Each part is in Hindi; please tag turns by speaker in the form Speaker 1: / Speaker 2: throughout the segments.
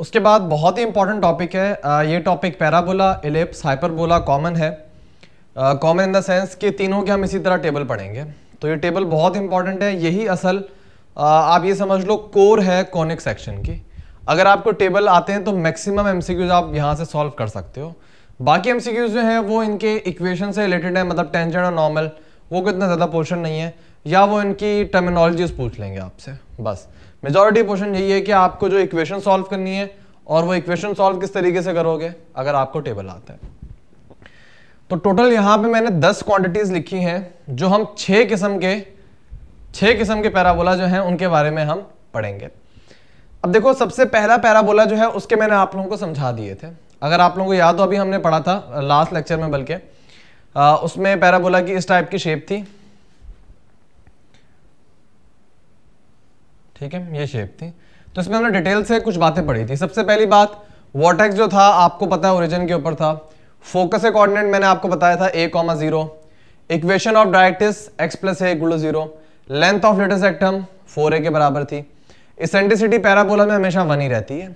Speaker 1: उसके बाद बहुत ही इंपॉर्टेंट टॉपिक है ये topic parabola ellipse hyperbola common है कॉमन इन द सेंस कि तीनों के हम इसी तरह टेबल पढ़ेंगे तो ये टेबल बहुत इंपॉर्टेंट है यही असल आप ये समझ लो कोर है कॉनिक सेक्शन की अगर आपको टेबल आते हैं तो मैक्सिमम एमसीक्यूज आप यहाँ से सॉल्व कर सकते हो बाकी एमसीक्यूज जो हैं वो इनके इक्वेशन से रिलेटेड है मतलब टेंशन और नॉर्मल वो कितना ज़्यादा पोर्शन नहीं है या वो इनकी टर्मिनोलॉजीज पूछ लेंगे आपसे बस मेजोरिटी क्वेश्चन यही है कि आपको जो इक्वेशन सॉल्व करनी है और वो इक्वेशन सॉल्व किस तरीके से करोगे अगर आपको टेबल आता है तो टोटल यहाँ पे मैंने 10 क्वांटिटीज लिखी हैं जो हम छः किस्म के छः किस्म के पैराबोला जो हैं उनके बारे में हम पढ़ेंगे अब देखो सबसे पहला पैराबोला जो है उसके मैंने आप लोगों को समझा दिए थे अगर आप लोगों को याद हो अभी हमने पढ़ा था लास्ट लेक्चर में बल्कि उसमें पैराबोला की इस टाइप की शेप थी ठीक है ये शेप थी तो इसमें हमने डिटेल से कुछ बातें पढ़ी थी सबसे पहली बात वॉटेक्स जो था आपको पता है ओरिजिन के ऊपर था फोकस ए कोऑर्डिनेट मैंने आपको बताया था A comma zero equation of directrix X plus A equal zero length of latus rectum four A के बराबर थी इसेंटिसिटी पैराबोला में हमेशा वन ही रहती है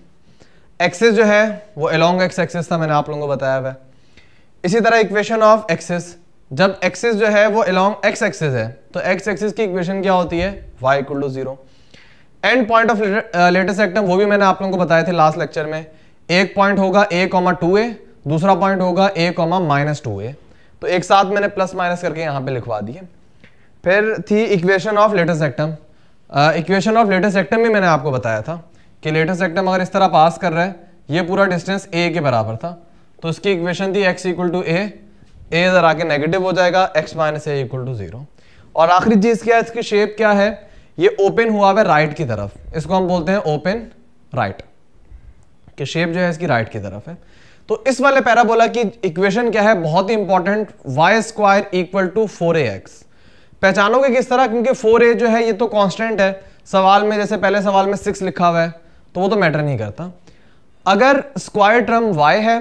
Speaker 1: एक्सेस जो है वो एलोंग एक्स एक्सेस था मैंने आप लोगों को बताया हुआ इसी तरह इक्वेशन ऑफ एक्सेस जब एक्सेस जो है वो एलोंग एक्स एक्सेस है तो एक्स एक्सेस की इक्वेशन क्या होती है Y equal to zero end point of latus rectum वो भी मैंने आप लोगों को बताए थे लास्ट लेक्चर में एक पॉइंट होगा ए कॉमा टू ए दूसरा पॉइंट होगा A comma minus two A तो एक साथ मैंने प्लस माइनस करके यहाँ पे लिखवा दिए फिर थी equation of latus rectum equation of latus rectum भी मैंने आपको बताया था कि लेटेस्ट एक्टम अगर इस तरह पास कर रहा है ये पूरा डिस्टेंस ए के बराबर था तो उसकी इक्वेशन थी X equal to A A आके नेगेटिव हो जाएगा X minus A equal to zero और आखिरी चीज़ क्या है इसकी शेप क्या है ये ओपन हुआ है राइट की तरफ इसको हम बोलते हैं ओपन राइट कि शेप जो है इसकी राइट की तरफ है तो इस वाले पैराबोला की इक्वेशन क्या है बहुत ही important Y square equal to four A X पहचानोगे किस तरह क्योंकि फोर ए जो है ये तो कांस्टेंट है सवाल में जैसे पहले सवाल में सिक्स लिखा हुआ है तो वो तो मैटर नहीं करता अगर स्क्वायर टर्म वाई है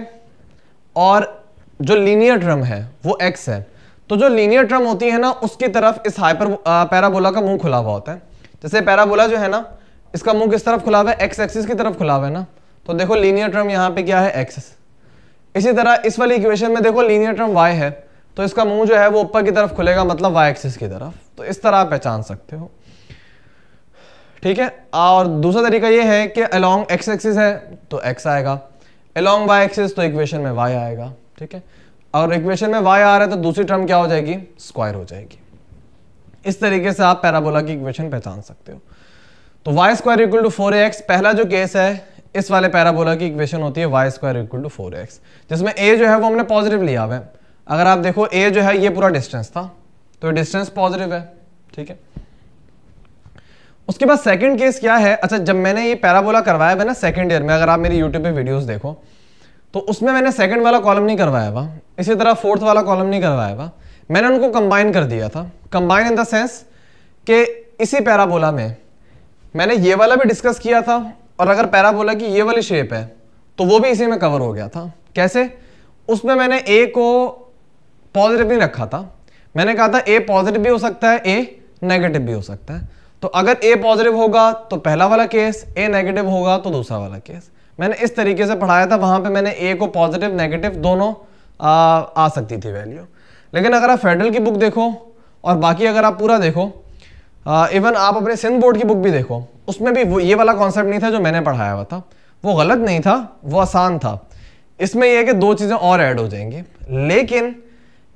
Speaker 1: और जो लीनियर टर्म है वो एक्स है तो जो लीनियर टर्म होती है ना उसकी तरफ इस हाइपर पैराबोला का मुंह खुला हुआ होता है जैसे पैराबोला जो है ना इसका मुंह किस तरफ खुला हुआ है एक्स एक्सिस की तरफ खुला हुआ है ना तो देखो लीनियर टर्म यहाँ पे क्या है एक्स इसी तरह इस वाली इक्वेशन में देखो लीनियर टर्म वाई है तो इसका मुंह जो है वो ऊपर की तरफ खुलेगा मतलब वाई एक्सिस की तरफ तो इस तरह आप पहचान सकते हो ठीक है और दूसरा तरीका ये है कि अलॉन्ग एक्स एक्सिस है तो एक्स आएगा अलोंग वाई एक्सिस तो इक्वेशन में वाई आएगा ठीक है और इक्वेशन में वाई आ रहा है तो दूसरी टर्म क्या हो जाएगी स्क्वायर हो जाएगी इस तरीके से आप पैराबोला की इक्वेशन पहचान सकते हो तो Y square equal to four X पहला जो केस है इस वाले पैराबोला की इक्वेशन होती है Y square equal to four X जिसमें ए जो है वो हमने पॉजिटिव लिया हुआ है अगर आप देखो ए जो है ये पूरा डिस्टेंस था तो डिस्टेंस पॉजिटिव है ठीक है उसके बाद सेकंड केस क्या है अच्छा जब मैंने ये पैराबोला करवाया है ना सेकंड ईयर में अगर आप मेरी यूट्यूब पे वीडियोस देखो तो उसमें मैंने सेकंड वाला कॉलम नहीं करवाया हुआ इसी तरह फोर्थ वाला कॉलम नहीं करवाया हुआ मैंने उनको कंबाइन कर दिया था कंबाइन इन द सेंस कि इसी पैराबोला में मैंने ये वाला भी डिस्कस किया था और अगर पैराबोला की ये वाली शेप है तो वो भी इसी में कवर हो गया था कैसे उसमें मैंने ए को पॉजिटिव नहीं रखा था मैंने कहा था ए पॉजिटिव भी हो सकता है ए नेगेटिव भी हो सकता है तो अगर ए पॉजिटिव होगा तो पहला वाला केस ए नेगेटिव होगा तो दूसरा वाला केस मैंने इस तरीके से पढ़ाया था वहाँ पे मैंने ए को पॉजिटिव नेगेटिव दोनों आ, आ सकती थी वैल्यू लेकिन अगर आप फेडरल की बुक देखो और बाकी अगर आप पूरा देखो इवन आप अपने सिंध बोर्ड की बुक भी देखो उसमें भी वो ये वाला कॉन्सेप्ट नहीं था जो मैंने पढ़ाया हुआ था वो गलत नहीं था वो आसान था इसमें यह है कि दो चीज़ें और ऐड हो जाएंगी लेकिन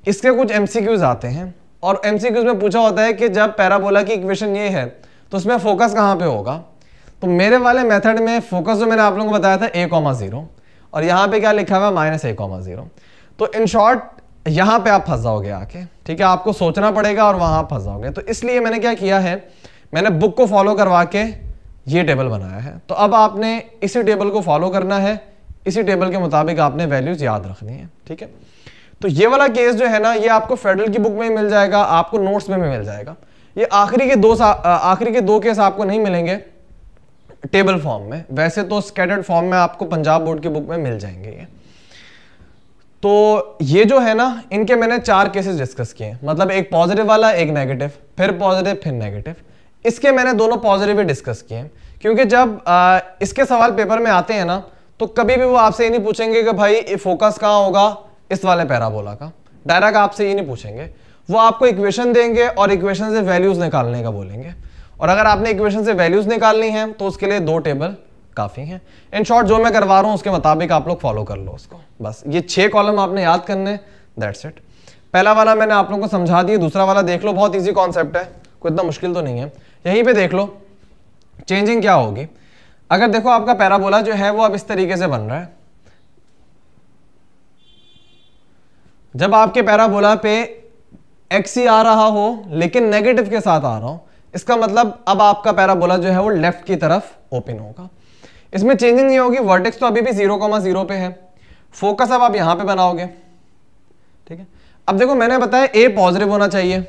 Speaker 1: इसके कुछ एम आते हैं और एम में पूछा होता है कि जब पैराबोला की इक्वेशन ये है तो उसमें फोकस कहाँ पर होगा तो मेरे वाले मेथड में फोकस जो मैंने आप लोगों को बताया था ए कॉमा ज़ीरो और यहाँ पे क्या लिखा हुआ माइनस ए कॉमा ज़ीरो तो इन शॉर्ट यहां पे आप फंस जाओगे आके ठीक है आपको सोचना पड़ेगा और वहां फंस जाओगे तो इसलिए मैंने क्या किया है मैंने बुक को फॉलो करवा के ये टेबल बनाया है तो अब आपने इसी टेबल को फॉलो करना है इसी टेबल के मुताबिक आपने वैल्यूज याद रखनी है ठीक है तो ये वाला केस जो है ना ये आपको फेडरल की बुक में मिल जाएगा आपको नोट्स में भी मिल जाएगा ये आखिरी के दो आखिरी के दो केस आपको नहीं मिलेंगे टेबल फॉर्म में वैसे तो स्कैटर्ड फॉर्म में आपको पंजाब बोर्ड की बुक में मिल जाएंगे ये तो ये जो है ना इनके मैंने चार केसेस डिस्कस किए मतलब एक पॉजिटिव वाला एक नेगेटिव फिर पॉजिटिव फिर नेगेटिव इसके मैंने दोनों पॉजिटिव ही डिस्कस किए क्योंकि जब आ, इसके सवाल पेपर में आते हैं ना तो कभी भी वो आपसे ये नहीं पूछेंगे कि भाई फोकस कहाँ होगा इस वाले पैराबोला का डायरेक्ट आपसे ये नहीं पूछेंगे वो आपको इक्वेशन देंगे और इक्वेशन से वैल्यूज निकालने का बोलेंगे और अगर आपने इक्वेशन से वैल्यूज निकालनी है तो उसके लिए दो टेबल काफ़ी हैं इन शॉर्ट जो मैं करवा रहा हूँ उसके मुताबिक आप लोग फॉलो कर लो उसको बस ये छह कॉलम आपने याद करने दैट्स इट पहला वाला मैंने आप लोगों को समझा दिया दूसरा वाला देख लो बहुत ईजी कॉन्सेप्ट है कोई इतना मुश्किल तो नहीं है यहीं पर देख लो चेंजिंग क्या होगी अगर देखो आपका पैराबोला जो है वो अब इस तरीके से बन रहा है जब आपके पैराबोला पे एक्स ही आ रहा हो लेकिन नेगेटिव के साथ आ रहा हो इसका मतलब अब आपका पैराबोला जो है वो लेफ्ट की तरफ ओपन होगा इसमें चेंजिंग नहीं होगी वर्टेक्स तो अभी भी जीरो कॉमा जीरो पे है फोकस अब आप यहां पे बनाओगे ठीक है अब देखो मैंने बताया ए पॉजिटिव होना चाहिए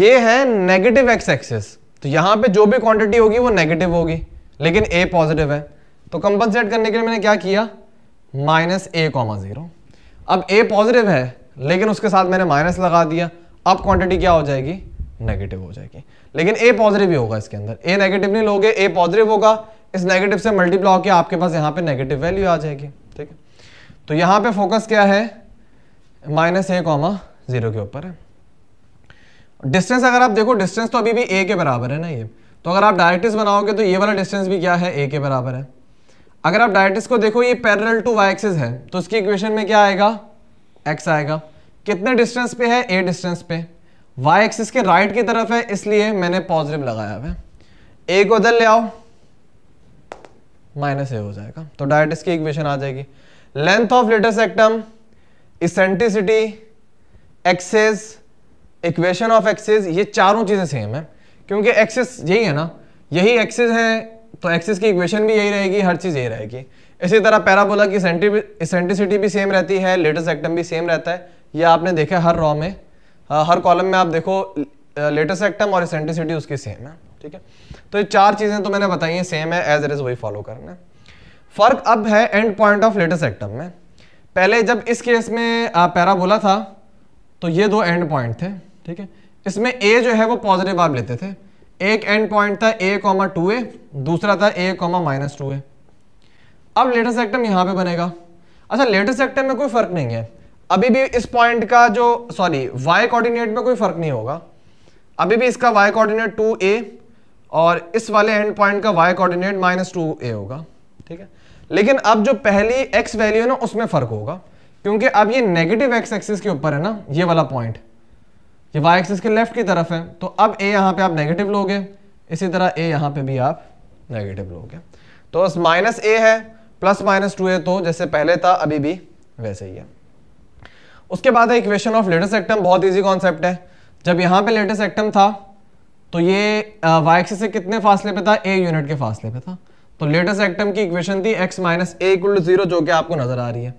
Speaker 1: ये है नेगेटिव एक्स एक्सेस तो यहां पे जो भी क्वांटिटी होगी वो नेगेटिव होगी लेकिन ए पॉजिटिव है तो कंपनसेट करने के लिए मैंने क्या किया माइनस ए कॉमा जीरो अब ए पॉजिटिव है लेकिन उसके साथ मैंने माइनस लगा दिया अब क्वांटिटी क्या हो जाएगी नेगेटिव हो जाएगी लेकिन ए पॉजिटिव ही होगा इसके अंदर ए नेगेटिव नहीं लोगे ए पॉजिटिव होगा इस नेगेटिव से मल्टीप्लाई होकर आपके पास यहाँ पे नेगेटिव वैल्यू आ जाएगी ठीक है तो यहाँ पे फोकस क्या है माइनस ए कॉमा जीरो के ऊपर है डिस्टेंस अगर आप देखो डिस्टेंस तो अभी भी ए के बराबर है ना ये तो अगर आप डायरेक्टिस बनाओगे तो ये वाला डिस्टेंस भी क्या है ए के बराबर है अगर आप डायरेक्टिस को देखो ये पैरल टू वाई एक्सिस है तो उसकी इक्वेशन में क्या आएगा एक्स आएगा कितने डिस्टेंस पे है ए डिस्टेंस पे वाई एक्सिस के राइट right की तरफ है इसलिए मैंने पॉजिटिव लगाया हुआ ए को उधर ले आओ माइनस ए हो जाएगा तो डायट इसकी इक्वेशन आ जाएगी length of latus rectum eccentricity axis equation of axis ये चारों चीज़ें सेम है क्योंकि एक्सेस यही है ना यही एक्सेस है तो एक्सेस की इक्वेशन भी यही रहेगी हर चीज़ यही रहेगी इसी तरह पैराबोला की इसेंटिसिटी भी सेम रहती है लेटेस्ट एक्टम भी सेम रहता है ये आपने देखा हर रॉ में हाँ, हर कॉलम में आप देखो लेटेस्ट एक्टम और इसेंटिसिटी उसकी सेम है ठीक है तो ये चार चीज़ें तो मैंने बताई हैं सेम है एज इट इज़ वही फॉलो करना फ़र्क अब है end point of latus rectum में पहले जब इस केस में पैरा बोला था तो ये दो एंड पॉइंट थे ठीक है इसमें ए जो है वो पॉजिटिव आप लेते थे एक एंड पॉइंट था ए कॉमा टू ए दूसरा था A comma minus two A अब लेटेस्ट एक्टम यहां पे बनेगा अच्छा लेटेस्ट एक्टम में कोई फर्क नहीं है अभी भी इस पॉइंट का जो सॉरी वाई कोऑर्डिनेट में कोई फर्क नहीं होगा अभी भी इसका वाई कोऑर्डिनेट टू ए और इस वाले एंड पॉइंट का Y coordinate minus two A होगा ठीक है लेकिन अब जो पहली एक्स वैल्यू है ना उसमें फ़र्क होगा क्योंकि अब ये नेगेटिव एक्स एक्सिस के ऊपर है ना ये वाला पॉइंट ये वाई एक्सिस के लेफ्ट की तरफ है तो अब ए यहाँ पे आप नेगेटिव लोगे इसी तरह ए यहाँ पे भी आप नेगेटिव लोगे तो बस माइनस ए है प्लस माइनस टू ए तो जैसे पहले था अभी भी वैसे ही है उसके बाद है इक्वेशन ऑफ लेटेस्ट एक्टम बहुत ईजी कॉन्सेप्ट है जब यहाँ पे लेटेस्ट एक्टम था तो ये वाई एक्सिस से कितने फासले पे था ए यूनिट के फासले पे था तो लेटेस्ट एक्टम की इक्वेशन थी X minus A equal zero जो कि आपको नजर आ रही है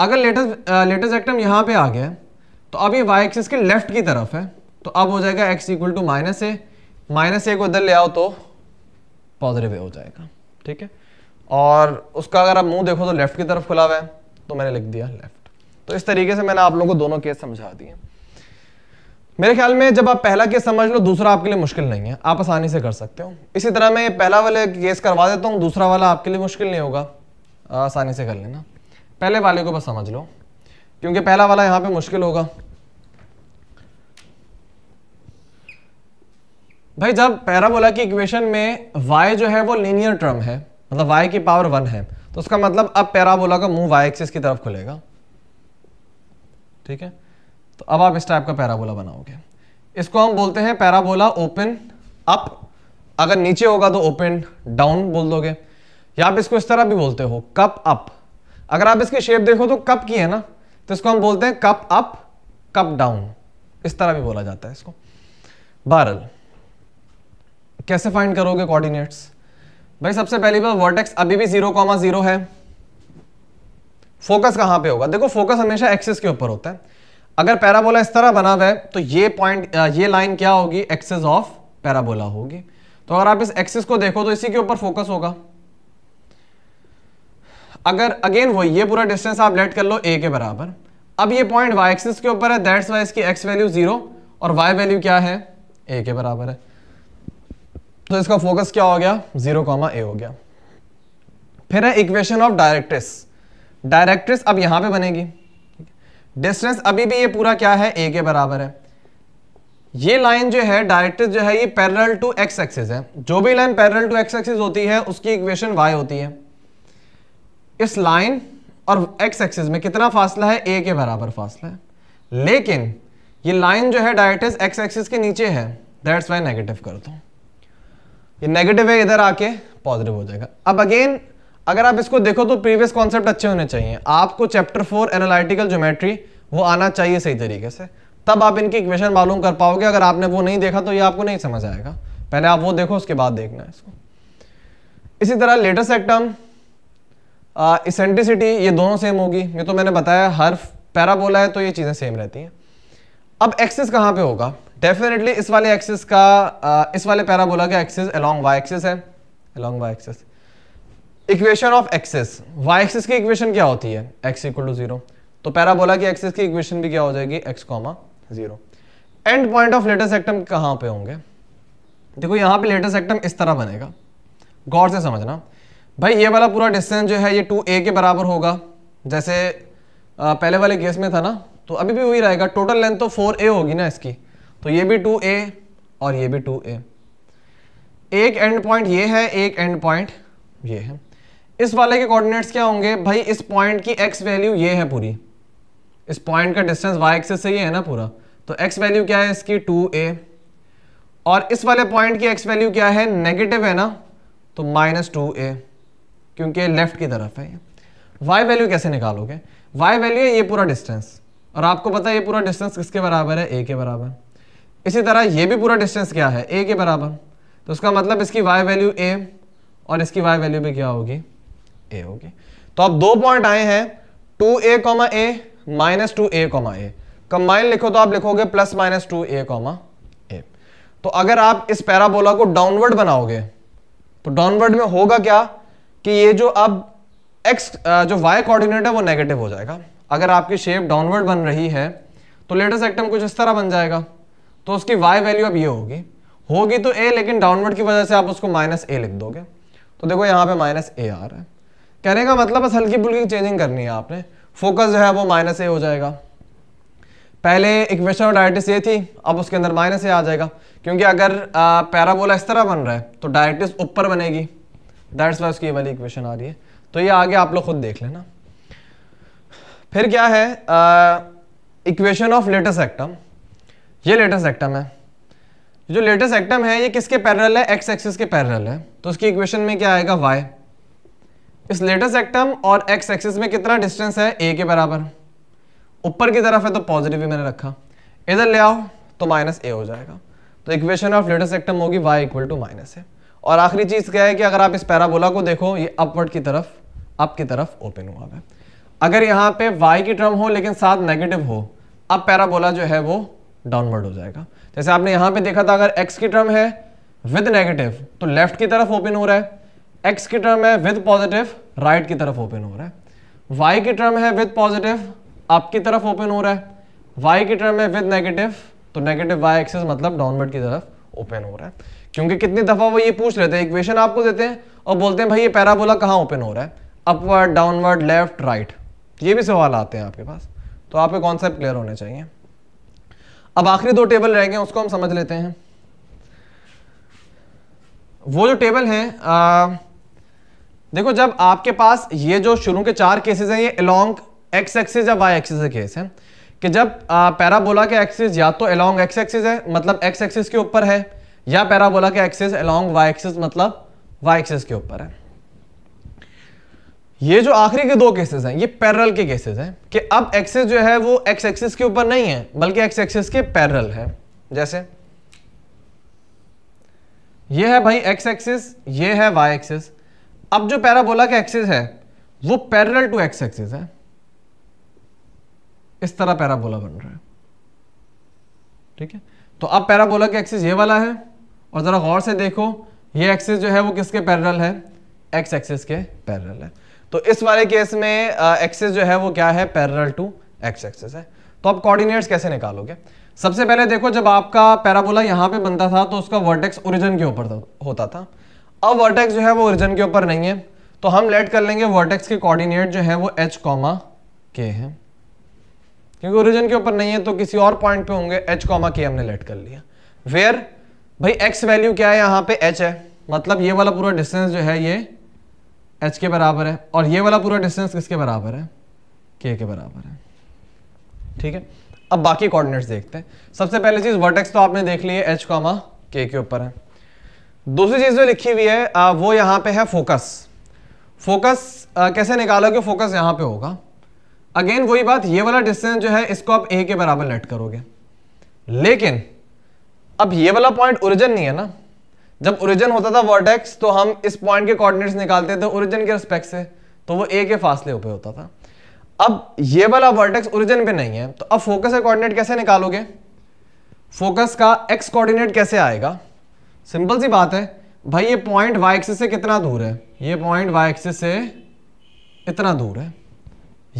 Speaker 1: अगर लेटेस्ट लेटेस्ट एक्टम यहाँ पे आ गया तो अब ये वाई एक्सिस के लेफ्ट की तरफ है तो अब हो जाएगा X equal to minus A minus A को इधर ले आओ तो पॉजिटिव ए हो जाएगा ठीक है और उसका अगर आप मुंह देखो तो लेफ्ट की तरफ खुला हुआ है तो मैंने लिख दिया लेफ्ट तो इस तरीके से मैंने आप लोगों को दोनों केस समझा दिए मेरे ख्याल में जब आप पहला केस समझ लो दूसरा आपके लिए मुश्किल नहीं है आप आसानी से कर सकते हो इसी तरह मैं पहला वाले केस करवा देता हूँ दूसरा वाला आपके लिए मुश्किल नहीं होगा आसानी से कर लेना पहले वाले को बस समझ लो क्योंकि पहला वाला यहाँ पे मुश्किल होगा भाई जब पैराबोला की इक्वेशन में y जो है वो लीनियर टर्म है मतलब y की पावर वन है तो उसका मतलब अब पैराबोला का मुंह y एक्सिस की तरफ खुलेगा ठीक है तो अब आप इस टाइप का पैराबोला बनाओगे इसको हम बोलते हैं पैराबोला ओपन अप अगर नीचे होगा तो ओपन डाउन बोल दोगे या आप इसको इस तरह भी बोलते हो कप अप अगर आप इसकी शेप देखो तो कप की है ना तो इसको हम बोलते हैं कप अप कप डाउन इस तरह भी बोला जाता है इसको बारल कैसे फाइंड करोगे कोऑर्डिनेट्स भाई सबसे पहली बार वर्टेक्स अभी भी जीरो कॉमा जीरो है फोकस कहां पे होगा देखो फोकस हमेशा एक्सिस के ऊपर होता है अगर पैराबोला इस तरह बना हुआ है तो ये पॉइंट ये लाइन क्या होगी एक्सेस ऑफ पैराबोला होगी तो अगर आप इस एक्सेस को देखो तो इसी के ऊपर फोकस होगा अगर अगेन वो ये पूरा डिस्टेंस आप लेट कर लो ए के बराबर अब ये पॉइंट वाई एक्सिस के ऊपर है दैट्स वाई इसकी एक्स वैल्यू जीरो और वाई वैल्यू क्या है ए के बराबर है तो इसका फोकस क्या हो गया जीरो कॉमा ए हो गया फिर है इक्वेशन ऑफ डायरेक्ट्रिस डायरेक्ट्रिस अब यहां पे बनेगी डिस्टेंस अभी भी ये पूरा क्या है ए के बराबर है ये लाइन जो है डायरेक्ट जो है ये पैरेलल टू एक्स एक्सिस है जो भी line parallel to X axis होती है उसकी इक्वेशन वाई होती है इस लाइन और एक्स एक्सिस में कितना फासला है ए के बराबर फासला है लेकिन ये लाइन जो है डायरेक्ट एक्स एक्सिस के नीचे है दैट्स वाई नेगेटिव कर दो ये नेगेटिव है इधर आके पॉजिटिव हो जाएगा अब अगेन अगर आप इसको देखो तो प्रीवियस कॉन्सेप्ट अच्छे होने चाहिए आपको चैप्टर फोर एनालिटिकल ज्योमेट्री वो आना चाहिए सही तरीके से तब आप इनकी इक्वेशन मालूम कर पाओगे अगर आपने वो नहीं देखा तो ये आपको नहीं समझ आएगा पहले आप वो देखो उसके बाद देखना है इसको इसी तरह लेटेस्ट एक्टम इसेंटिसिटी ये दोनों सेम होगी ये तो मैंने बताया हर पैराबोला है तो ये चीज़ें सेम रहती हैं अब एक्सेस कहाँ पे होगा डेफिनेटली इस वाले एक्सेस का आ, इस वाले पैराबोला का एक्सेस अलॉन्ग वाई एक्सेस है along Y axis equation of axis Y axis की इक्वेशन क्या होती है एक्स इक्वल टू जीरो तो पैरा बोला कि एक्सेस की इक्वेशन भी क्या हो जाएगी X comma zero end point of latus rectum कहाँ पे होंगे देखो यहाँ पे लेटेस्ट एक्टम इस तरह बनेगा गौर से समझना भाई ये वाला पूरा डिस्टेंस जो है ये टू ए के बराबर होगा जैसे पहले वाले केस में था ना तो अभी भी वही रहेगा टोटल लेंथ तो फोर ए होगी ना इसकी तो ये भी टू ए और ये भी टू ए एक एंड पॉइंट ये है एक एंड पॉइंट ये है इस वाले के कोऑर्डिनेट्स क्या होंगे भाई इस पॉइंट की एक्स वैल्यू ये है पूरी इस पॉइंट का डिस्टेंस वाई एक्सेस से ये है ना पूरा तो एक्स वैल्यू क्या है इसकी टू ए और इस वाले पॉइंट की एक्स वैल्यू क्या है नेगेटिव है ना तो माइनस टू ए क्योंकि लेफ्ट की तरफ है वाई वैल्यू कैसे निकालोगे वाई वैल्यू है ये पूरा डिस्टेंस और आपको पता है ये पूरा डिस्टेंस किसके बराबर है ए के बराबर इसी तरह ये भी पूरा डिस्टेंस क्या है ए के बराबर तो उसका मतलब इसकी वाई वैल्यू ए और इसकी वाई वैल्यू भी क्या होगी ए ओके तो अब दो पॉइंट आए हैं two A comma A minus two A comma A combine लिखो तो आप लिखोगे plus minus two A comma A तो अगर आप इस पैराबोला को डाउनवर्ड बनाओगे तो डाउनवर्ड में होगा क्या कि ये जो अब एक्स जो वाई कोऑर्डिनेट है वो नेगेटिव हो जाएगा अगर आपकी शेप डाउनवर्ड बन रही है तो लेटेस्ट एक्टम कुछ इस तरह बन जाएगा तो उसकी वाई वैल्यू अब ये होगी होगी तो ए लेकिन डाउनवर्ड की वजह से आप उसको माइनस ए लिख दोगे तो देखो यहाँ पे माइनस ए आ रहा है कहने का मतलब बस हल्की फुल्की चेंजिंग करनी है आपने फोकस जो है वो माइनस ए हो जाएगा पहले इक्वेशन ऑफ डायटिस ये थी अब उसके अंदर माइनस ए आ जाएगा क्योंकि अगर पैराबोला इस तरह बन रहा है तो डायटिस ऊपर बनेगी दैट्स वाई उसकी वाली इक्वेशन आ रही है तो ये आगे आप लोग खुद देख लेना फिर क्या है इक्वेशन ऑफ लेटेस्ट एक्टम ये लेटेस्ट एक्टम है जो लेटेस्ट एक्टम है ये किसके पैरल है एक्स एक्सिस के पैरल है तो उसकी इक्वेशन में क्या आएगा वाई इस लेटेस्ट एक्टम और एक्स एक्सिस में कितना डिस्टेंस है ए के बराबर ऊपर की तरफ है तो पॉजिटिव ही मैंने रखा इधर ले आओ तो माइनस ए हो जाएगा तो इक्वेशन ऑफ लेटेस्ट एक्टम होगी Y equal to minus A और आखिरी चीज़ क्या है कि अगर आप इस पैराबोला को देखो ये अपवर्ड की तरफ अप की तरफ ओपन हुआ है अगर यहाँ पे वाई की टर्म हो लेकिन साथ नेगेटिव हो अब पैराबोला जो है वो डाउनवर्ड हो जाएगा जैसे आपने यहाँ पे देखा था अगर एक्स की टर्म है विद नेगेटिव तो लेफ्ट की तरफ ओपन हो रहा है एक्स की टर्म है विद पॉजिटिव राइट की तरफ ओपन हो रहा है वाई की टर्म है विद पॉजिटिव अप की तरफ ओपन हो रहा है वाई की टर्म है विद नेगेटिव तो नेगेटिव वाई एक्सेस मतलब डाउनवर्ड की तरफ ओपन हो रहा है क्योंकि कितनी दफ़ा वो ये पूछ लेते हैं इक्वेशन आपको देते हैं और बोलते हैं भाई ये पैराबोला कहाँ ओपन हो रहा है अपवर्ड डाउनवर्ड लेफ्ट राइट ये भी सवाल आते हैं आपके पास तो आपके कॉन्सेप्ट क्लियर होने चाहिए अब आखिरी दो टेबल रह गए उसको हम समझ लेते हैं वो जो टेबल है आ, देखो जब आपके पास ये जो शुरू के चार केसेस हैं ये अलोंग एक्स एक्सिस या वाई एक्सिस के केस हैं कि जब पैराबोला के एक्सिस या तो अलोंग एक्स एक्सिस है मतलब एक्स एक्सिस के ऊपर है या पैराबोला के एक्सिस अलोंग वाई एक्सिस मतलब वाई एक्सिस के ऊपर है ये जो आखिरी के दो केसेस हैं ये पैरल के केसेस हैं कि अब एक्सेस जो है वो एक्स एक्सिस के ऊपर नहीं है बल्कि एक्स एक्सिस के पैरल है जैसे ये है भाई एक्स एक्सिस ये है वाई एक्सेस अब जो पैराबोला का एक्सेस है वो पैरल टू एक्स एक्सेस है इस तरह पैराबोला बन रहा है ठीक है तो अब पैराबोला का एक्सेस ये वाला है और ज़रा गौर से देखो ये एक्सेस जो है वो किसके पैरल है एक्स एक्सेस के पैरल है तो इस वाले केस में एक्सेस जो है वो क्या है पैरल टू एक्स एक्सेस है तो आप कोऑर्डिनेट्स कैसे निकालोगे सबसे पहले देखो जब आपका पैराबोला यहां पे बनता था तो उसका वर्टेक्स ओरिजिन के ऊपर होता था अब वर्टेक्स जो है वो ओरिजिन के ऊपर नहीं है तो हम लेट कर लेंगे वर्टेक्स के कोऑर्डिनेट जो है वो एच कॉमा के हैं क्योंकि ओरिजिन के ऊपर नहीं है तो किसी और पॉइंट पे होंगे एच कॉमा के हमने लेट कर लिया वेयर भाई एक्स वैल्यू क्या है यहाँ पे एच है मतलब ये वाला पूरा डिस्टेंस जो है ये एच के बराबर है और ये वाला पूरा डिस्टेंस किसके बराबर है के के बराबर है ठीक है अब बाकी कोऑर्डिनेट्स देखते हैं सबसे पहले चीज़ वर्टेक्स तो आपने देख लिया एच कॉमा के के ऊपर है दूसरी चीज़ जो लिखी हुई है आ, वो यहाँ पे है फोकस फोकस आ, कैसे निकालोगे फोकस यहाँ पे होगा अगेन वही बात ये वाला डिस्टेंस जो है इसको आप ए के बराबर लेट करोगे लेकिन अब ये वाला पॉइंट ओरिजिन नहीं है ना जब ओरिजिन होता था वर्टेक्स तो हम इस पॉइंट के कोऑर्डिनेट्स निकालते थे ओरिजिन के रिस्पेक्ट से तो वो ए के फासले पे होता था अब ये वाला वर्टेक्स ओरिजिन पे नहीं है तो अब फोकस का कोऑर्डिनेट कैसे निकालोगे फोकस का एक्स कोऑर्डिनेट कैसे आएगा सिंपल सी बात है भाई ये पॉइंट वाई एक्सिस से कितना दूर है ये पॉइंट वाई एक्सिस से इतना दूर है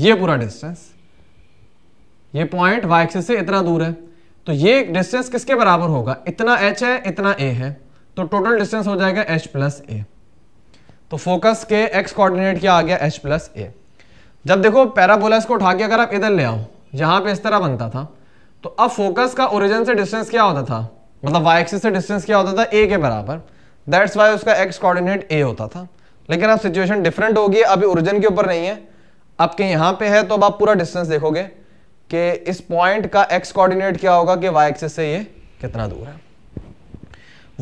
Speaker 1: ये पूरा डिस्टेंस ये पॉइंट वाई एक्सिस से इतना दूर है तो ये डिस्टेंस किसके बराबर होगा इतना एच है इतना ए है तो टोटल डिस्टेंस हो जाएगा एच प्लस ए तो फोकस के एक्स कोऑर्डिनेट क्या आ गया एच प्लस ए जब देखो पैराबोला को उठा के अगर आप इधर ले आओ यहाँ पे इस तरह बनता था तो अब फोकस का ओरिजिन से डिस्टेंस क्या होता था मतलब वाई एक्सिस से डिस्टेंस क्या होता था ए के बराबर दैट्स वाई उसका एक्स कोऑर्डिनेट ए होता था लेकिन अब सिचुएशन डिफरेंट होगी अभी ओरिजिन के ऊपर नहीं है आपके यहाँ पे है तो अब आप पूरा डिस्टेंस देखोगे कि इस पॉइंट का एक्स कोऑर्डिनेट क्या होगा कि वाई एक्सिस से ये कितना दूर है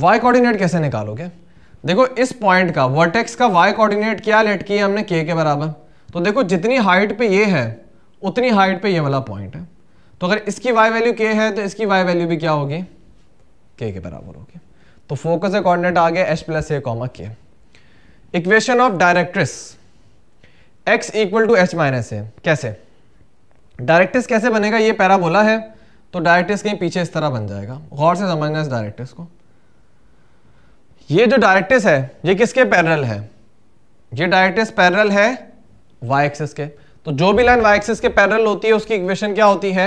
Speaker 1: वाई कोऑर्डिनेट कैसे निकालोगे देखो इस पॉइंट का वर्टेक्स का वाई कोऑर्डिनेट क्या लेट किया हमने के के बराबर तो देखो जितनी हाइट पे ये है उतनी हाइट पे ये वाला पॉइंट है तो अगर इसकी वाई वैल्यू के है तो इसकी वाई वैल्यू भी क्या होगी के के बराबर हो गया तो फोकस ए कोऑर्डिनेट आ गया H plus A comma K equation of directrix X equal to H minus A कैसे डायरेक्ट्रिस कैसे बनेगा ये पैराबोला है तो डायरेक्ट्रिस कहीं पीछे इस तरह बन जाएगा गौर से समझना इस डायरेक्ट्रिस को ये जो डायरेक्ट्रिस है ये किसके पैरल है ये डायरेक्ट्रिस पैरल है वाई एक्सिस के तो जो भी लाइन वाई एक्सिस के पैरल होती है उसकी इक्वेशन क्या होती है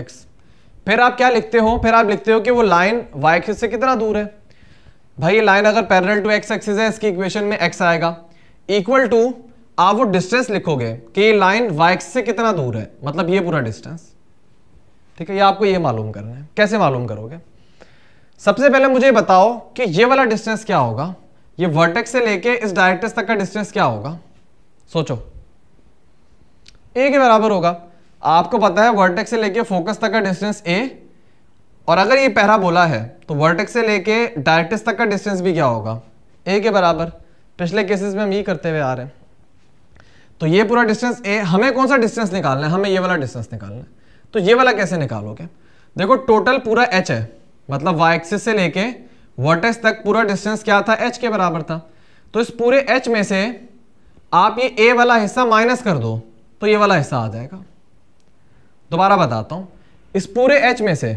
Speaker 1: एक्स फिर आप क्या लिखते हो फिर आप लिखते हो कि वो लाइन वाई एक्सिस से कितना दूर है भाई ये लाइन अगर पैरल टू एक्स एक्सिस है इसकी इक्वेशन में एक्स आएगा इक्वल टू आप वो डिस्टेंस लिखोगे कि ये लाइन वाई एक्स से कितना दूर है मतलब ये पूरा डिस्टेंस ठीक है ये आपको ये मालूम करना है कैसे मालूम करोगे सबसे पहले मुझे बताओ कि ये वाला डिस्टेंस क्या होगा ये वर्टेक्स से लेके इस डायरेक्टर्स तक का डिस्टेंस क्या होगा सोचो ए के बराबर होगा आपको पता है वर्टेक्स से लेके फोकस तक का डिस्टेंस ए और अगर ये बोला है तो वर्टेक्स से लेके डायरेक्टिस तक का डिस्टेंस भी क्या होगा ए के बराबर पिछले केसेस में हम ये करते हुए आ रहे हैं तो ये पूरा डिस्टेंस ए हमें कौन सा डिस्टेंस निकालना है हमें ये वाला डिस्टेंस निकालना है तो ये वाला कैसे निकालोगे देखो टोटल पूरा एच है मतलब वाई एक्सिस से लेके वर्टेक्स तक पूरा डिस्टेंस क्या था एच के बराबर था तो इस पूरे एच में से आप ये ए वाला हिस्सा माइनस कर दो तो ये वाला हिस्सा आ जाएगा दोबारा बताता हूँ इस पूरे एच में से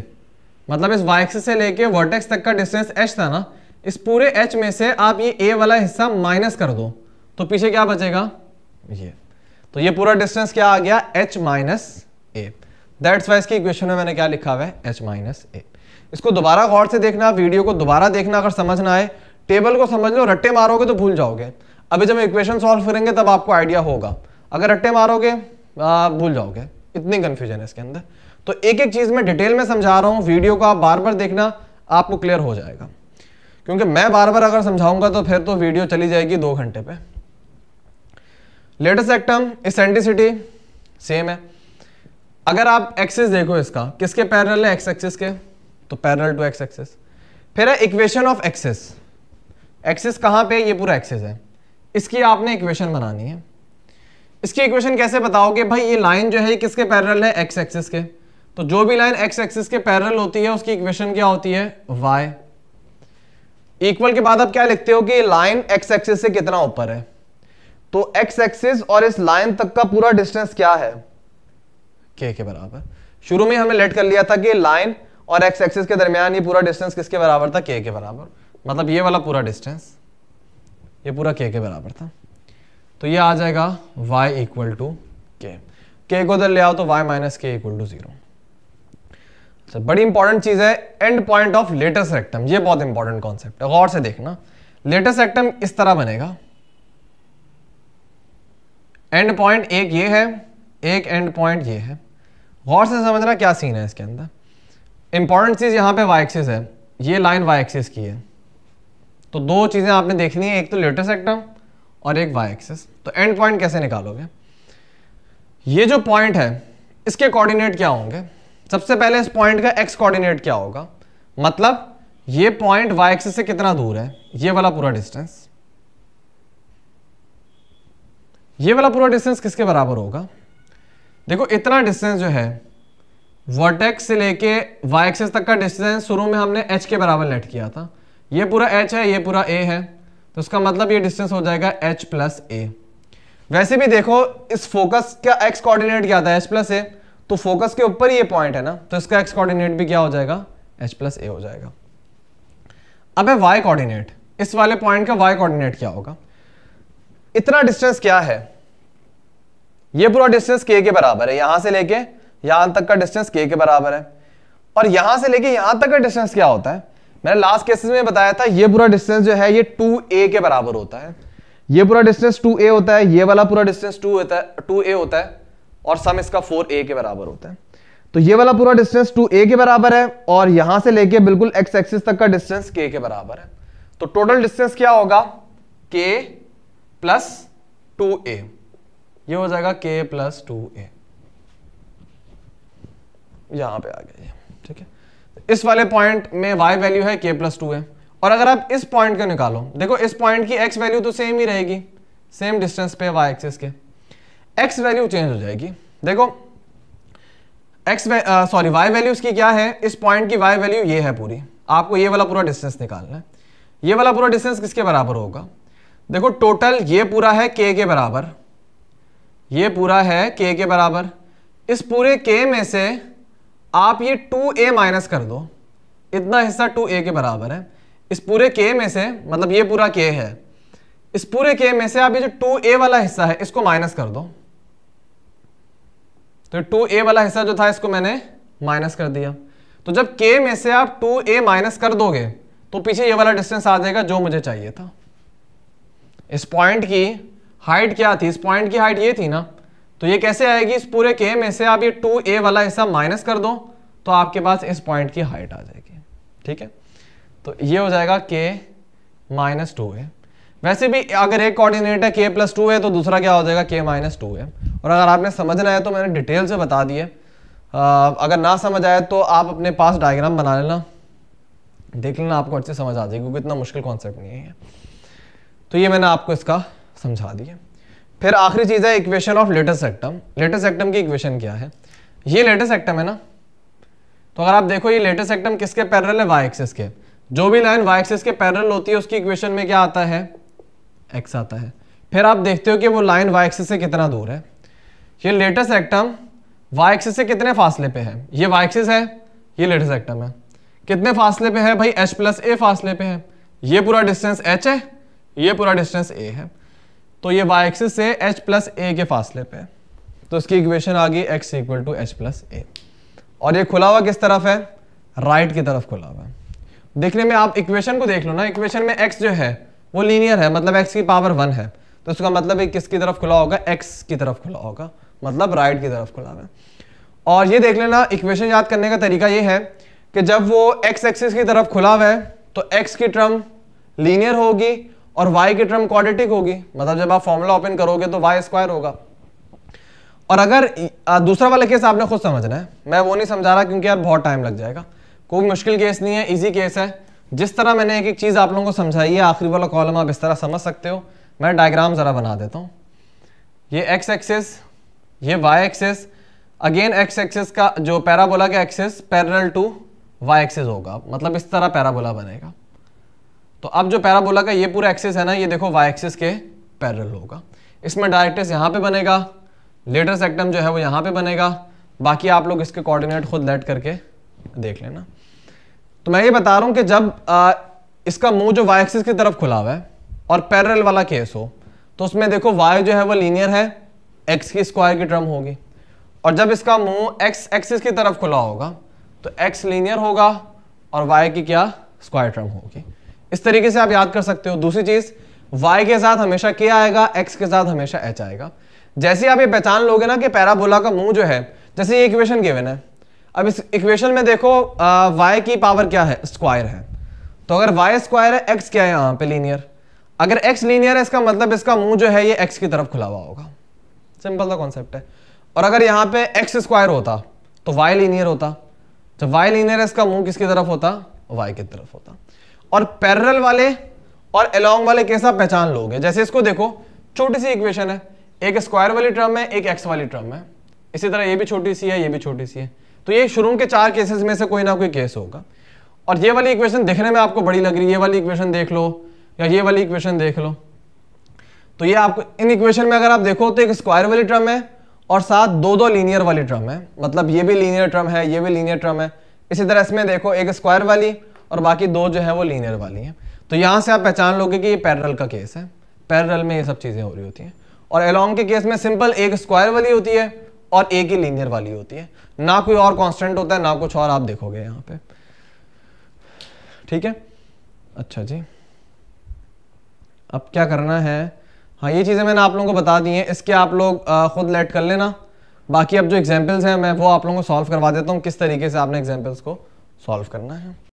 Speaker 1: मतलब इस वाई से लेके वर्टेक्स तक का डिस्टेंस एच था ना इस पूरे एच में से आप ये ए वाला हिस्सा माइनस कर दो तो पीछे क्या बचेगा ये तो ये पूरा डिस्टेंस क्या आ गया H minus A that's Y इसकी इक्वेशन में मैंने क्या लिखा हुआ है एच माइनस ए इसको दोबारा गौर से देखना वीडियो को दोबारा देखना अगर समझना है टेबल को समझ लो रट्टे मारोगे तो भूल जाओगे अभी जब इक्वेशन सॉल्व करेंगे तब आपको आइडिया होगा अगर रट्टे मारोगे भूल जाओगे कितने कंफ्यूजन है इसके अंदर तो एक एक चीज़ में डिटेल में समझा रहा हूं वीडियो को आप बार बार देखना आपको क्लियर हो जाएगा क्योंकि मैं बार बार अगर समझाऊंगा तो फिर तो वीडियो चली जाएगी दो घंटे पे लेटेस्ट एक्टम इसेंटिसिटी सेम है अगर आप एक्सिस देखो इसका किसके पैरल है एक्स एक्सिस के तो पैरल टू एक्स एक्सिस फिर है इक्वेशन ऑफ एक्सिस एक्सिस कहां पे ये पूरा एक्सिस है इसकी आपने इक्वेशन बनानी है इसकी इक्वेशन कैसे बताओगे भाई ये लाइन जो है किसके पैरल है एक्स एक्सिस के तो जो भी लाइन एक्स एक्सिस के पैरल होती है उसकी इक्वेशन क्या होती है वाई इक्वल के बाद आप क्या लिखते हो कि लाइन एक्स एक्सिस से कितना ऊपर है तो एक्स एक्सिस और इस लाइन तक का पूरा डिस्टेंस क्या है के के बराबर शुरू में हमें लेट कर लिया था कि लाइन और एक्स एक्सिस के दरमियान ये पूरा डिस्टेंस किसके बराबर था के के बराबर मतलब ये वाला पूरा डिस्टेंस ये पूरा के के बराबर था तो ये आ जाएगा y इक्वल टू के के को उधर ले आओ तो y minus K equal to zero अच्छा बड़ी इंपॉर्टेंट चीज़ है end point of latus rectum ये बहुत इंपॉर्टेंट कॉन्सेप्ट है गौर से देखना लेटेस्ट रेक्टम इस तरह बनेगा एंड पॉइंट एक ये है एक एंड पॉइंट ये है गौर से समझना क्या सीन है इसके अंदर इंपॉर्टेंट चीज़ यहाँ पे वाई एक्सिस है ये लाइन वाई एक्सिस की है तो दो चीज़ें आपने देखनी है एक तो लेटेस्ट एक्टम और एक वाई एक्सिस तो एंड पॉइंट कैसे निकालोगे ये जो पॉइंट है इसके कोऑर्डिनेट क्या होंगे सबसे पहले इस पॉइंट का एक्स कोऑर्डिनेट क्या होगा मतलब ये पॉइंट वाई एक्सिस से कितना दूर है ये वाला पूरा डिस्टेंस ये वाला पूरा डिस्टेंस किसके बराबर होगा देखो इतना डिस्टेंस जो है वर्टेक्स से लेके वाई एक्सिस तक का डिस्टेंस शुरू में हमने एच के बराबर लेट किया था ये पूरा एच है ये पूरा ए है तो उसका मतलब ये डिस्टेंस हो जाएगा एच प्लस ए वैसे भी देखो इस फोकस का एक्स कोऑर्डिनेट क्या था है एच प्लस ए तो फोकस के ऊपर ये पॉइंट है ना तो इसका एक्स कोऑर्डिनेट भी क्या हो जाएगा एच प्लस ए हो जाएगा अब है वाई कोऑर्डिनेट इस वाले पॉइंट का वाई कोऑर्डिनेट क्या होगा इतना डिस्टेंस क्या है ये पूरा डिस्टेंस के के बराबर है यहां से लेके यहां तक का डिस्टेंस के के बराबर है और यहां से लेके यहां तक का डिस्टेंस क्या होता है मैंने लास्ट केसेस में बताया था ये पूरा डिस्टेंस जो है ये टू ए के बराबर होता है ये पूरा डिस्टेंस टू ए होता है ये वाला पूरा डिस्टेंस टू होता है टू ए होता है और सम इसका फोर ए के बराबर होता है तो ये वाला पूरा डिस्टेंस टू ए के बराबर है और यहां से लेके बिल्कुल एक्स एक्सिस तक का डिस्टेंस के के बराबर है तो टोटल डिस्टेंस क्या होगा के प्लस टू ए ये हो जाएगा के प्लस टू ए यहां पर आ गया ठीक है इस वाले पॉइंट में वाई वैल्यू है के प्लस टू है और अगर आप इस पॉइंट को निकालो देखो इस पॉइंट की एक्स वैल्यू तो सेम ही रहेगी सेम डिस्टेंस पे वाई एक्सिस के एक्स वैल्यू चेंज हो जाएगी देखो एक्स सॉरी वाई वैल्यू इसकी क्या है इस पॉइंट की वाई वैल्यू ये है पूरी आपको ये वाला पूरा डिस्टेंस निकालना है ये वाला पूरा डिस्टेंस किसके बराबर होगा देखो टोटल ये पूरा है के के बराबर ये पूरा है के के बराबर इस पूरे के में से आप ये टू ए माइनस कर दो इतना हिस्सा टू ए के बराबर है इस पूरे के में से मतलब ये पूरा के है इस पूरे के में से आप ये जो टू ए वाला हिस्सा है इसको माइनस कर दो तो टू ए वाला हिस्सा जो था इसको मैंने माइनस कर दिया तो जब के में से आप टू ए माइनस कर दोगे तो पीछे ये वाला डिस्टेंस आ जाएगा जो मुझे चाहिए था इस पॉइंट की हाइट क्या थी इस पॉइंट की हाइट ये थी ना तो ये कैसे आएगी इस पूरे के में से आप ये टू ए वाला हिस्सा माइनस कर दो तो आपके पास इस पॉइंट की हाइट आ जाएगी ठीक है तो ये हो जाएगा के माइनस टू ए वैसे भी अगर एक कोऑर्डिनेट है के प्लस टू है तो दूसरा क्या हो जाएगा के माइनस टू है और अगर आपने समझना है तो मैंने डिटेल से बता दिए अगर ना समझ आए तो आप अपने पास डायग्राम बना लेना देख लेना आपको अच्छे समझ आ जाएगी क्योंकि इतना मुश्किल कॉन्सेप्ट नहीं है तो ये मैंने आपको इसका समझा दिया फिर आखिरी चीज़ है equation of latus rectum latus rectum की इक्वेशन क्या है ये लेटेस्ट एक्टम है ना तो अगर आप देखो ये लेटेस्ट एक्टम किसके पैरल है वाई एक्सेस के जो भी लाइन वाई एक्सेस के पैरल होती है उसकी इक्वेशन में क्या आता है एक्स आता है फिर आप देखते हो कि वो लाइन वाई एक्सेस से कितना दूर है ये लेटेस्ट एक्टम वाई एक्सेस से कितने फासले पे है ये वाई एक्सेस है ये लेटेस्ट एक्टम है कितने फासले पे है भाई एच प्लस ए फासले पे है ये पूरा डिस्टेंस एच है ये पूरा डिस्टेंस ए है तो ये वाई एक्सिस से एच प्लस ए के फासले पे तो इसकी इक्वेशन आ गई X equal to H plus A और ये खुला हुआ किस तरफ है राइट right की तरफ खुला हुआ देखने में आप इक्वेशन को देख लो ना इक्वेशन में एक्स जो है वो लीनियर है मतलब एक्स की पावर वन है तो इसका मतलब किसकी तरफ खुला होगा एक्स की तरफ खुला होगा मतलब राइट की तरफ खुला हुआ और ये देख लेना इक्वेशन याद करने का तरीका ये है कि जब वो एक्स एक्सिस की तरफ खुला हुआ है तो एक्स की टर्म लीनियर होगी और y की टर्म क्वाड्रेटिक होगी मतलब जब आप फॉर्मूला ओपन करोगे तो y स्क्वायर होगा और अगर दूसरा वाला केस आपने खुद समझना है मैं वो नहीं समझा रहा क्योंकि यार बहुत टाइम लग जाएगा कोई मुश्किल केस नहीं है इजी केस है जिस तरह मैंने एक एक चीज़ आप लोगों को समझाई है आखिरी वाला कॉलम आप इस तरह समझ सकते हो मैं डायग्राम ज़रा बना देता हूँ ये एक्स एक्सेस ये Y axis again X axis का जो पैराबोला का axis parallel to Y axis होगा मतलब इस तरह पैराबोला बनेगा तो अब जो पैराबोला का ये पूरा एक्सेस है ना ये देखो वाई एक्सेस के पैरल होगा इसमें डायरेक्टेस यहाँ पे बनेगा लेटर सेक्टम जो है वो यहाँ पे बनेगा बाकी आप लोग इसके कोऑर्डिनेट खुद लेट करके देख लेना तो मैं ये बता रहा हूँ कि जब आ, इसका मुंह जो वाई एक्सिस की तरफ खुला हुआ है और पैरल वाला केस हो तो उसमें देखो वाई जो है वो लीनियर है एक्स की स्क्वायर की टर्म होगी और जब इसका मुंह एक्स एक्सिस की तरफ खुला होगा तो एक्स लीनियर होगा और वाई की क्या स्क्वायर टर्म होगी इस तरीके से आप याद कर सकते हो दूसरी चीज y के साथ हमेशा k आएगा x के साथ हमेशा h आएगा जैसे आप ये पहचान लोगे ना कि पैराबोला का मुंह जो है जैसे ये इक्वेशन गिवन है अब इस इक्वेशन में देखो आ, y की पावर क्या है स्क्वायर है तो अगर y स्क्वायर है x क्या है यहाँ पे लीनियर अगर x लीनियर है इसका मतलब इसका मुंह जो है ये x की तरफ खुला हुआ होगा सिंपल सा कॉन्सेप्ट है और अगर यहाँ पे एक्स स्क्वायर होता तो वाई लीनियर होता जब वाई लीनियर है इसका मुंह किसकी तरफ होता वाई की तरफ होता और पैरल वाले और अलोंग वाले कैसा पहचान लोगे जैसे इसको देखो छोटी सी इक्वेशन है एक स्क्वायर वाली टर्म है एक एक्स वाली टर्म है इसी तरह ये भी छोटी सी है ये भी छोटी सी है तो ये शुरू के चार केसेस में से कोई ना कोई केस होगा और ये वाली इक्वेशन देखने में आपको बड़ी लग रही है ये वाली इक्वेशन देख लो या ये वाली इक्वेशन देख लो तो ये आपको इन इक्वेशन में अगर आप देखो तो एक स्क्वायर वाली टर्म है और साथ दो दो लीनियर वाली टर्म है मतलब ये भी लीनियर टर्म है ये भी लीनियर टर्म है इसी तरह इसमें देखो एक स्क्वायर वाली और बाकी दो जो है वो लीनियर वाली हैं तो यहाँ से आप पहचान लोगे कि ये पैरल का केस है पैरल में ये सब चीज़ें हो रही होती हैं और एलोंग के केस में सिंपल एक स्क्वायर वाली होती है और एक ही लीनियर वाली होती है ना कोई और कॉन्स्टेंट होता है ना कुछ और आप देखोगे यहाँ पे ठीक है अच्छा जी अब क्या करना है हाँ ये चीज़ें मैंने आप लोगों को बता दी हैं इसके आप लोग ख़ुद लेट कर लेना बाकी अब जो एग्जाम्पल्स हैं मैं वो आप लोगों को सॉल्व करवा देता हूँ किस तरीके से आपने एग्जाम्पल्स को सॉल्व करना है